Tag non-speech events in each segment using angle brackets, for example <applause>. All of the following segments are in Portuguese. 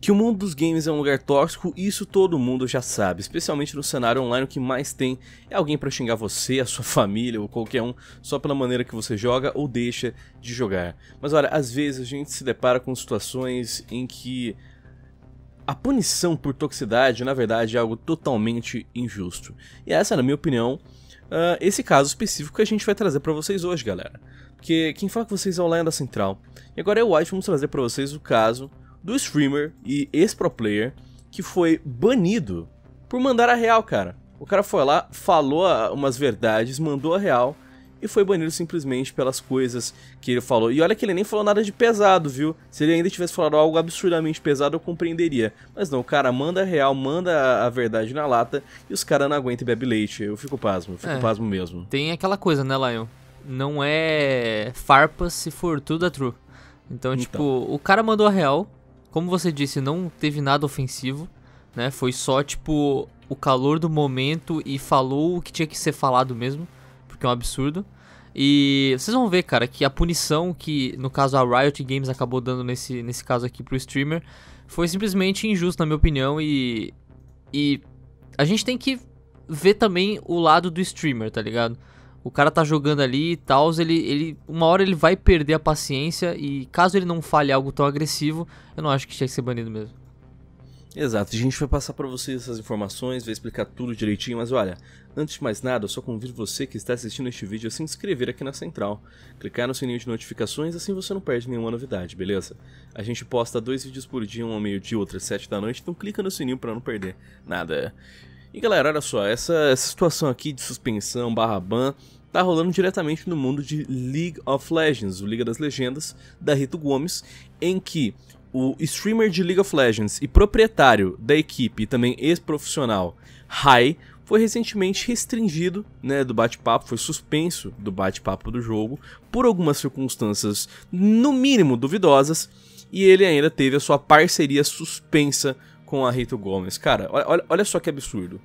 Que o mundo dos games é um lugar tóxico, isso todo mundo já sabe, especialmente no cenário online o que mais tem é alguém para xingar você, a sua <laughs> família ou qualquer um só pela maneira que você joga ou deixa de jogar. Mas olha, às vezes a gente se depara com situações em que a punição por toxicidade, na verdade, é algo totalmente injusto. E essa, é, na minha opinião, uh, esse caso específico que a gente vai trazer para vocês hoje, galera. Porque quem fala com vocês é o Lion da Central. E agora eu acho que vamos trazer para vocês o caso do streamer e ex-pro player que foi banido por mandar a real, cara. O cara foi lá, falou umas verdades, mandou a real e foi banido simplesmente pelas coisas que ele falou. E olha que ele nem falou nada de pesado, viu? Se ele ainda tivesse falado algo absurdamente pesado, eu compreenderia. Mas não, o cara manda a real, manda a verdade na lata e os caras não aguentam e bebe leite. Eu fico pasmo, eu fico é, pasmo mesmo. Tem aquela coisa, né, Lion? Não é farpa se for tudo a é true. Então, então, tipo, o cara mandou a real, como você disse, não teve nada ofensivo, né? Foi só tipo o calor do momento e falou o que tinha que ser falado mesmo, porque é um absurdo. E vocês vão ver, cara, que a punição que, no caso, a Riot Games acabou dando nesse, nesse caso aqui pro streamer foi simplesmente injusta, na minha opinião, e. E a gente tem que ver também o lado do streamer, tá ligado? o cara tá jogando ali e tal, ele, ele, uma hora ele vai perder a paciência e caso ele não fale algo tão agressivo, eu não acho que tinha que ser banido mesmo. Exato, a gente vai passar para vocês essas informações, vai explicar tudo direitinho, mas olha, antes de mais nada, eu só convido você que está assistindo este vídeo a se inscrever aqui na Central, clicar no sininho de notificações, assim você não perde nenhuma novidade, beleza? A gente posta dois vídeos por dia, um ao meio-dia, outro às sete da noite, então clica no sininho para não perder nada. E galera, olha só, essa, essa situação aqui de suspensão barra ban tá rolando diretamente no mundo de League of Legends, o Liga das Legendas, da Rito Gomes, em que o streamer de League of Legends e proprietário da equipe e também ex-profissional, Rai, foi recentemente restringido né, do bate-papo, foi suspenso do bate-papo do jogo, por algumas circunstâncias no mínimo duvidosas, e ele ainda teve a sua parceria suspensa com a Rito Gomes. Cara, olha, olha só que absurdo.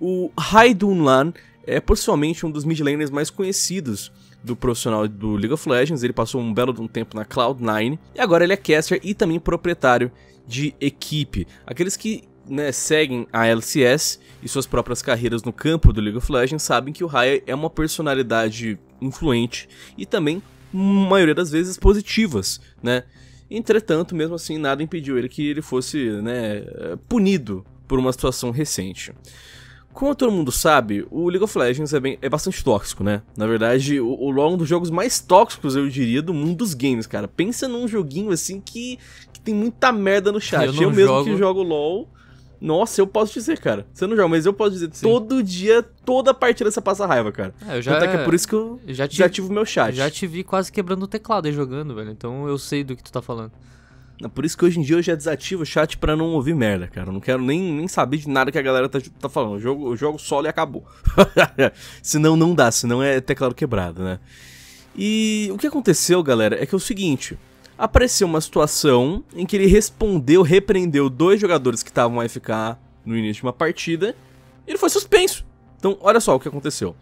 O Raidun Lan é possivelmente um dos mid laners mais conhecidos do profissional do League of Legends. Ele passou um belo tempo na Cloud9 e agora ele é caster e também proprietário de equipe. Aqueles que né, seguem a LCS e suas próprias carreiras no campo do League of Legends sabem que o Raya é uma personalidade influente e também, hum, maioria das vezes, positivas, né? Entretanto, mesmo assim, nada impediu ele que ele fosse né, punido por uma situação recente. Como todo mundo sabe, o League of Legends é, bem, é bastante tóxico, né? Na verdade, o, o é um dos jogos mais tóxicos, eu diria, do mundo dos games, cara. Pensa num joguinho assim que, que tem muita merda no chat. Eu, eu mesmo jogo... que jogo LoL, nossa, eu posso dizer, cara. Você não joga, mas eu posso dizer. Sim. Todo dia, toda partida você passa raiva, cara. É, eu já, Tanto é que é por isso que eu já te, desativo meu chat. Já te vi quase quebrando o teclado aí jogando, velho. Então eu sei do que tu tá falando. É por isso que hoje em dia eu já desativo o chat pra não ouvir merda, cara. Eu não quero nem, nem saber de nada que a galera tá, tá falando. jogo, eu jogo solo e acabou. <laughs> senão não dá, senão é teclado quebrado, né? E o que aconteceu, galera, é que é o seguinte apareceu uma situação em que ele respondeu, repreendeu dois jogadores que estavam a no início de uma partida, e ele foi suspenso. Então, olha só o que aconteceu.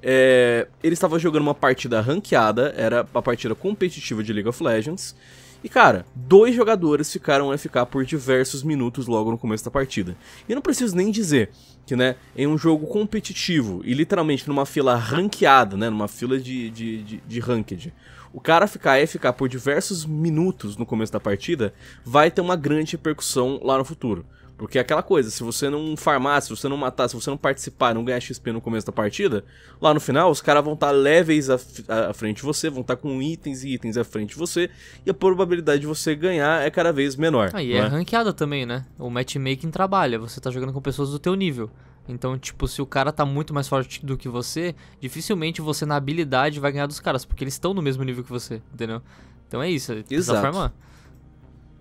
É, ele estava jogando uma partida ranqueada, era a partida competitiva de League of Legends. E cara, dois jogadores ficaram a ficar por diversos minutos logo no começo da partida. E não preciso nem dizer que, né, em um jogo competitivo e literalmente numa fila ranqueada, né, numa fila de, de, de, de ranked, o cara ficar ficar por diversos minutos no começo da partida, vai ter uma grande repercussão lá no futuro. Porque é aquela coisa, se você não farmar, se você não matar, se você não participar, não ganhar XP no começo da partida, lá no final os caras vão estar tá à, frente de você, vão estar tá com itens e itens à frente de você, e a probabilidade de você ganhar é cada vez menor. Ah, e é, é ranqueada também, né? O matchmaking trabalha, você tá jogando com pessoas do teu nível. Então, tipo, se o cara tá muito mais forte do que você, dificilmente você na habilidade vai ganhar dos caras, porque eles estão no mesmo nível que você, entendeu? Então é isso, é Exato. forma.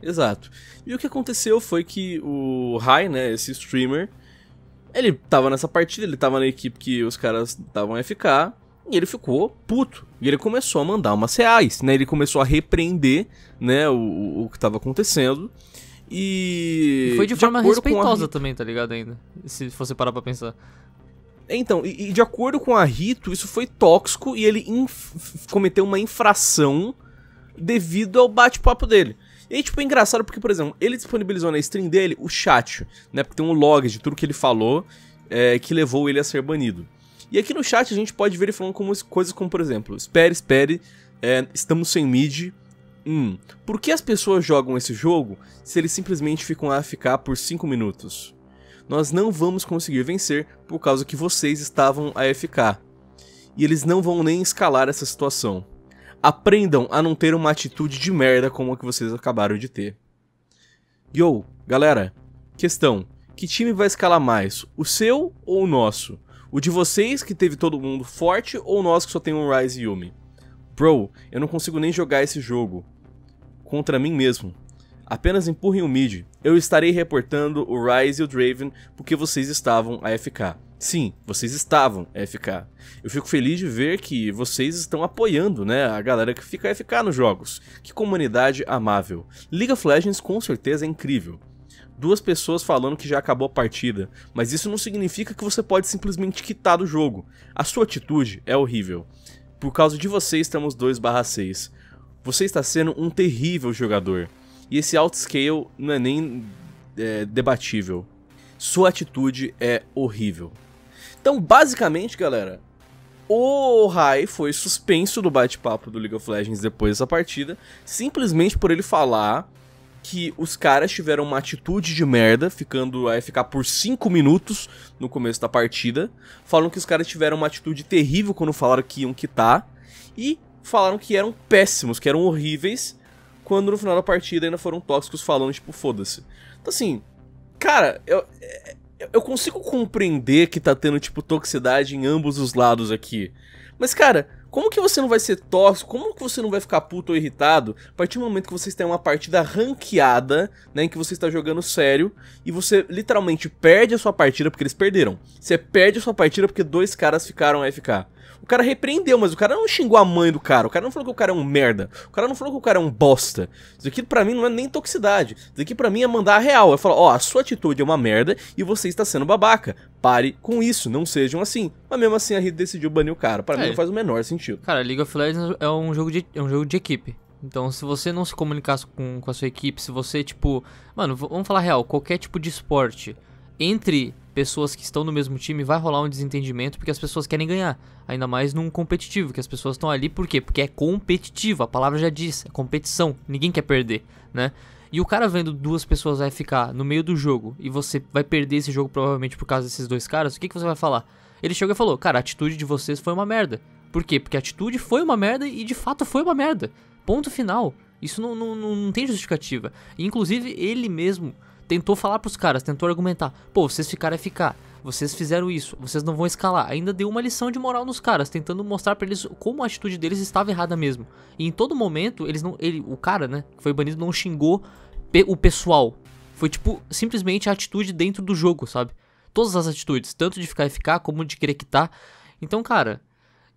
Exato. E o que aconteceu foi que o Rai, né, esse streamer, ele tava nessa partida, ele tava na equipe que os caras davam FK, e ele ficou puto. E ele começou a mandar umas reais, né? Ele começou a repreender, né, o, o que tava acontecendo. E. Foi de, de forma respeitosa também, tá ligado? Ainda. Se você parar pra pensar. Então, e, e, de acordo com a Rito, isso foi tóxico e ele inf... cometeu uma infração devido ao bate-papo dele. E tipo, é engraçado porque, por exemplo, ele disponibilizou na stream dele o chat, né? Porque tem um log de tudo que ele falou é, que levou ele a ser banido. E aqui no chat a gente pode ver ele falando como, coisas como, por exemplo, espere, espere, é, estamos sem mid, Hum, por que as pessoas jogam esse jogo se eles simplesmente ficam a ficar por 5 minutos? Nós não vamos conseguir vencer por causa que vocês estavam a ficar. E eles não vão nem escalar essa situação. Aprendam a não ter uma atitude de merda como a que vocês acabaram de ter. Yo, galera, questão: que time vai escalar mais, o seu ou o nosso? O de vocês que teve todo mundo forte ou o nosso que só tem um Rise e Yumi? Bro, eu não consigo nem jogar esse jogo contra mim mesmo. Apenas empurrem o mid. Eu estarei reportando o Ryze e o Draven porque vocês estavam AFK. Sim, vocês estavam AFK. Eu fico feliz de ver que vocês estão apoiando, né, a galera que fica AFK nos jogos. Que comunidade amável. League of Legends com certeza é incrível. Duas pessoas falando que já acabou a partida, mas isso não significa que você pode simplesmente quitar do jogo. A sua atitude é horrível. Por causa de vocês estamos 2/6. Você está sendo um terrível jogador. E esse outscale não é nem é, debatível. Sua atitude é horrível. Então, basicamente, galera, o Rai foi suspenso do bate-papo do League of Legends depois dessa partida, simplesmente por ele falar que os caras tiveram uma atitude de merda, ficando aí é, ficar por 5 minutos no começo da partida. Falam que os caras tiveram uma atitude terrível quando falaram que iam quitar. E falaram que eram péssimos, que eram horríveis, quando no final da partida ainda foram tóxicos falando, tipo, foda-se. Então, assim, cara, eu, é, eu consigo compreender que tá tendo, tipo, toxicidade em ambos os lados aqui. Mas, cara, como que você não vai ser tóxico? Como que você não vai ficar puto ou irritado a partir do momento que vocês têm uma partida ranqueada, né, em que você está jogando sério e você literalmente perde a sua partida porque eles perderam. Você perde a sua partida porque dois caras ficaram AFK. O cara repreendeu, mas o cara não xingou a mãe do cara. O cara não falou que o cara é um merda. O cara não falou que o cara é um bosta. Isso aqui pra mim não é nem toxicidade. Isso aqui pra mim é mandar a real. Eu é falo, ó, oh, a sua atitude é uma merda e você está sendo babaca. Pare com isso, não sejam assim. Mas mesmo assim a Rita decidiu banir o cara. Pra é. mim não faz o menor sentido. Cara, League of Legends é um jogo de, é um jogo de equipe. Então, se você não se comunicar com, com a sua equipe, se você, tipo. Mano, vamos falar real, qualquer tipo de esporte entre pessoas que estão no mesmo time vai rolar um desentendimento porque as pessoas querem ganhar, ainda mais num competitivo, que as pessoas estão ali por quê? Porque é competitivo, a palavra já diz, é competição, ninguém quer perder, né? E o cara vendo duas pessoas vai ficar no meio do jogo e você vai perder esse jogo provavelmente por causa desses dois caras, o que, que você vai falar? Ele chegou e falou: Cara, a atitude de vocês foi uma merda. Por quê? Porque a atitude foi uma merda e de fato foi uma merda. Ponto final. Isso não, não, não, não tem justificativa. E, inclusive, ele mesmo tentou falar pros caras, tentou argumentar. Pô, vocês ficaram é ficar. Vocês fizeram isso, vocês não vão escalar. Ainda deu uma lição de moral nos caras, tentando mostrar para eles como a atitude deles estava errada mesmo. E em todo momento, eles não. Ele, o cara, né, que foi banido, não xingou o pessoal. Foi tipo, simplesmente a atitude dentro do jogo, sabe? Todas as atitudes, tanto de ficar e é ficar, como de querer quitar. Então, cara,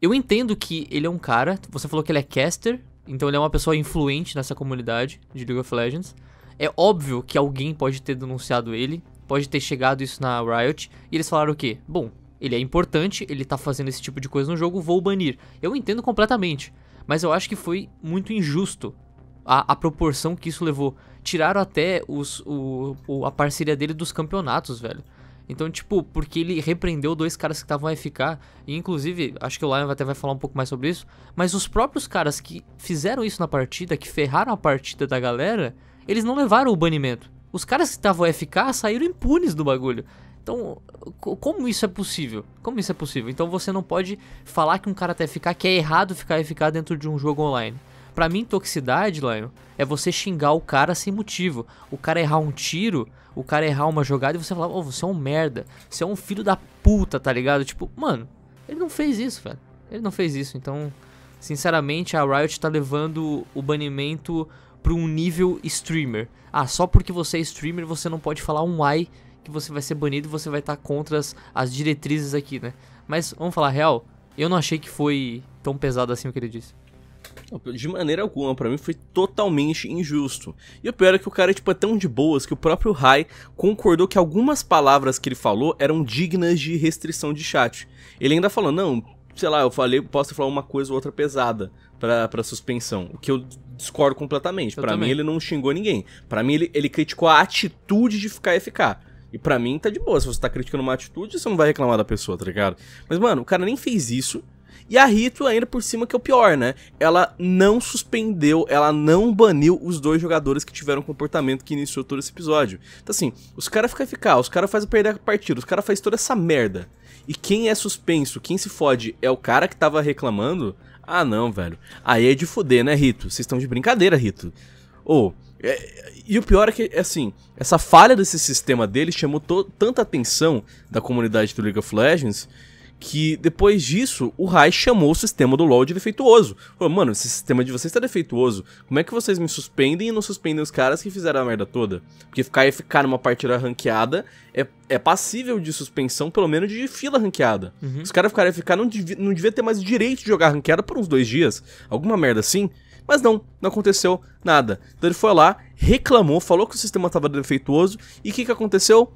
eu entendo que ele é um cara. Você falou que ele é caster, então ele é uma pessoa influente nessa comunidade de League of Legends. É óbvio que alguém pode ter denunciado ele, pode ter chegado isso na Riot, e eles falaram o quê? Bom, ele é importante, ele tá fazendo esse tipo de coisa no jogo, vou banir. Eu entendo completamente, mas eu acho que foi muito injusto a, a proporção que isso levou. Tiraram até os, o, o, a parceria dele dos campeonatos, velho. Então, tipo, porque ele repreendeu dois caras que estavam a ficar e inclusive, acho que o Lion até vai falar um pouco mais sobre isso, mas os próprios caras que fizeram isso na partida, que ferraram a partida da galera, eles não levaram o banimento. Os caras que estavam FK saíram impunes do bagulho. Então, como isso é possível? Como isso é possível? Então você não pode falar que um cara tá FK, que é errado ficar FK dentro de um jogo online. Para mim, toxicidade, Lion, é você xingar o cara sem motivo. O cara errar um tiro, o cara errar uma jogada e você falar, ô, oh, você é um merda, você é um filho da puta, tá ligado? Tipo, mano, ele não fez isso, velho. Ele não fez isso. Então, sinceramente, a Riot tá levando o banimento para um nível streamer. Ah, só porque você é streamer você não pode falar um ai que você vai ser banido e você vai estar tá contra as, as, diretrizes aqui, né? Mas vamos falar real, eu não achei que foi tão pesado assim o que ele disse. De maneira alguma, para mim foi totalmente injusto. E o pior é que o cara tipo, é tão de boas que o próprio Rai concordou que algumas palavras que ele falou eram dignas de restrição de chat. Ele ainda falou, não, sei lá, eu falei, posso falar uma coisa ou outra pesada pra, pra suspensão. O que eu discordo completamente. Para mim, ele não xingou ninguém. Para mim, ele, ele criticou a atitude de ficar e ficar. E para mim, tá de boa. Se você tá criticando uma atitude, você não vai reclamar da pessoa, tá ligado? Mas, mano, o cara nem fez isso. E a Rito, ainda por cima, que é o pior, né? Ela não suspendeu, ela não baniu os dois jogadores que tiveram o comportamento que iniciou todo esse episódio. Então, assim, os caras ficam ficar, os caras fazem perder a partida, os caras fazem toda essa merda. E quem é suspenso, quem se fode, é o cara que tava reclamando. Ah, não, velho. Aí é de fuder, né, Rito? Vocês estão de brincadeira, Rito. Ou. Oh, é, e o pior é que, é assim, essa falha desse sistema dele chamou tanta atenção da comunidade do League of Legends que depois disso o Rai chamou o sistema do LoL de defeituoso. Falou, mano, esse sistema de vocês tá defeituoso. Como é que vocês me suspendem e não suspendem os caras que fizeram a merda toda? Porque ficar e ficar numa partida ranqueada é, é passível de suspensão, pelo menos de fila ranqueada. Uhum. Os caras ficarem ficar não, devia, não devia ter mais direito de jogar ranqueada por uns dois dias. Alguma merda assim. Mas não, não aconteceu nada. Então ele foi lá, reclamou, falou que o sistema tava defeituoso e o que que aconteceu?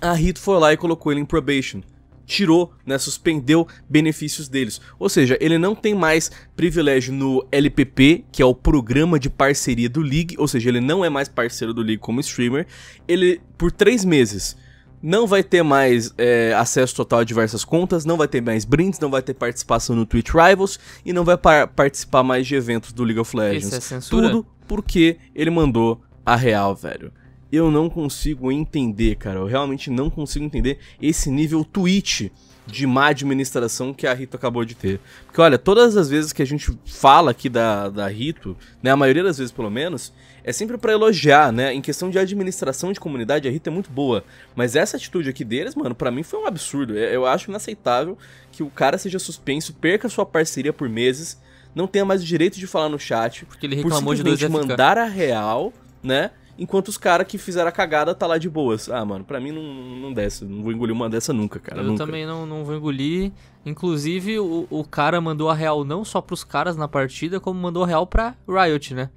A Rito foi lá e colocou ele em probation tirou, né, suspendeu benefícios deles. Ou seja, ele não tem mais privilégio no LPP, que é o programa de parceria do League, ou seja, ele não é mais parceiro do League como streamer. Ele, por três meses, não vai ter mais é, acesso total a diversas contas, não vai ter mais brindes, não vai ter participação no Twitch Rivals e não vai par participar mais de eventos do League of Legends. Isso é censura. Tudo porque ele mandou a real, velho eu não consigo entender, cara. Eu realmente não consigo entender esse nível tweet de má administração que a Rito acabou de ter. Porque, olha, todas as vezes que a gente fala aqui da, da Rito, né, a maioria das vezes pelo menos, é sempre para elogiar, né? Em questão de administração de comunidade, a Rita é muito boa. Mas essa atitude aqui deles, mano, para mim foi um absurdo. É, eu acho inaceitável que o cara seja suspenso, perca sua parceria por meses, não tenha mais o direito de falar no chat. Porque ele reclamou por de dois mandar a real, né? Enquanto os caras que fizeram a cagada tá lá de boas. Ah, mano, pra mim não, não desce. Não vou engolir uma dessa nunca, cara. Eu nunca. também não, não vou engolir. Inclusive, o, o cara mandou a real não só pros caras na partida, como mandou a real pra Riot, né?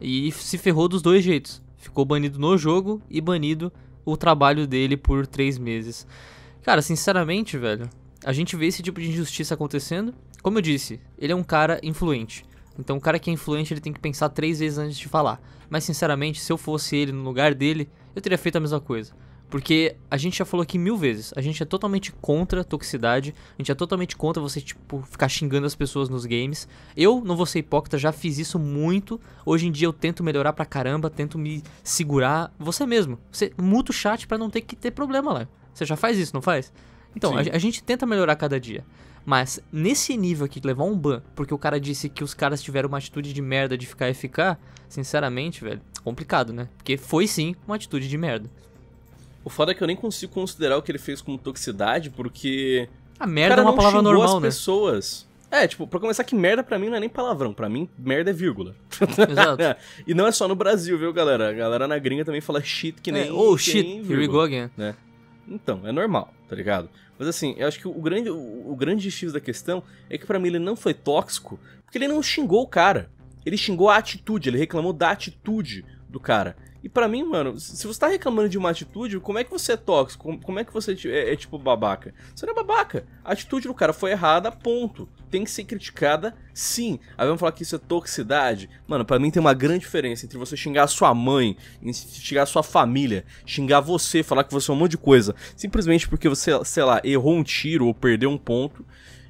E se ferrou dos dois jeitos. Ficou banido no jogo e banido o trabalho dele por três meses. Cara, sinceramente, velho, a gente vê esse tipo de injustiça acontecendo. Como eu disse, ele é um cara influente. Então o cara que é influente ele tem que pensar três vezes antes de falar. Mas sinceramente, se eu fosse ele no lugar dele, eu teria feito a mesma coisa. Porque a gente já falou aqui mil vezes, a gente é totalmente contra a toxicidade, a gente é totalmente contra você, tipo, ficar xingando as pessoas nos games. Eu não vou ser hipócrita, já fiz isso muito. Hoje em dia eu tento melhorar pra caramba, tento me segurar. Você mesmo, você muta o chat pra não ter que ter problema lá. Você já faz isso, não faz? Então, a, a, gente tenta melhorar cada dia. Mas nesse nível aqui, levar um ban, porque o cara disse que os caras tiveram uma atitude de merda de ficar FK, sinceramente, velho, complicado, né? Porque foi sim uma atitude de merda. O foda é que eu nem consigo considerar o que ele fez como toxicidade, porque. A merda é uma palavra normal, as né? pessoas. É, tipo, pra começar que merda pra mim não é nem palavrão, pra mim merda é vírgula. Exato. <laughs> e não é só no Brasil, viu, galera? A galera na gringa também fala shit que é, nem. É, oh, shit, nem here we go again. É. Então, é normal tá ligado? Mas assim, eu acho que o grande, o, o grande X da questão é que para mim ele não foi tóxico, porque ele não xingou o cara. Ele xingou a atitude, ele reclamou da atitude do cara. E para mim, mano, se você tá reclamando de uma atitude, como é que você é tóxico? Como é que você é, é tipo babaca? Você não é babaca. A atitude do cara foi errada, ponto. Tem que ser criticada, sim. Aí vamos falar que isso é toxicidade. Mano, para mim tem uma grande diferença entre você xingar a sua mãe, xingar a sua família, xingar você, falar que você é um monte de coisa, simplesmente porque você, sei lá, errou um tiro ou perdeu um ponto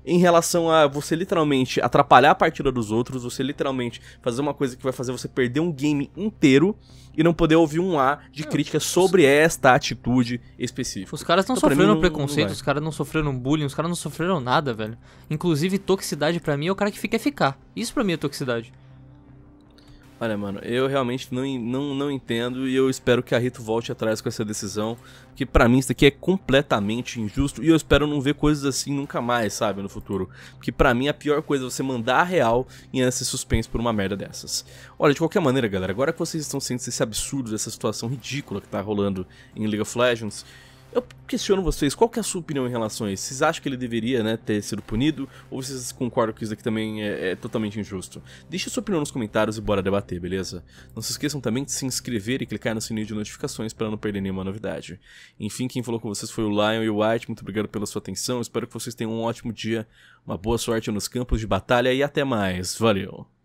em relação a você literalmente atrapalhar a partida dos outros, você literalmente fazer uma coisa que vai fazer você perder um game inteiro e não poder ouvir um A de não, crítica sobre os... esta atitude específica. Os caras então, não então, sofreram preconceito, não os caras não sofreram bullying, os caras não sofreram nada, velho. Inclusive, toxicidade para mim é o cara que fica ficar. Isso para mim é toxicidade. Olha, mano, eu realmente não, não, não entendo e eu espero que a Rito volte atrás com essa decisão, que para mim isso daqui é completamente injusto e eu espero não ver coisas assim nunca mais, sabe, no futuro. Porque para mim a pior coisa é você mandar a real e ela ser suspensa por uma merda dessas. Olha, de qualquer maneira, galera, agora que vocês estão sentindo esse absurdo dessa situação ridícula que tá rolando em League of Legends, eu questiono vocês, qual que é a sua opinião em relação a isso? Vocês acham que ele deveria né, ter sido punido? Ou vocês concordam que isso aqui também é, é totalmente injusto? Deixe sua opinião nos comentários e bora debater, beleza? Não se esqueçam também de se inscrever e clicar no sininho de notificações para não perder nenhuma novidade. Enfim, quem falou com vocês foi o Lion e o White, muito obrigado pela sua atenção, espero que vocês tenham um ótimo dia, uma boa sorte nos campos de batalha e até mais, valeu!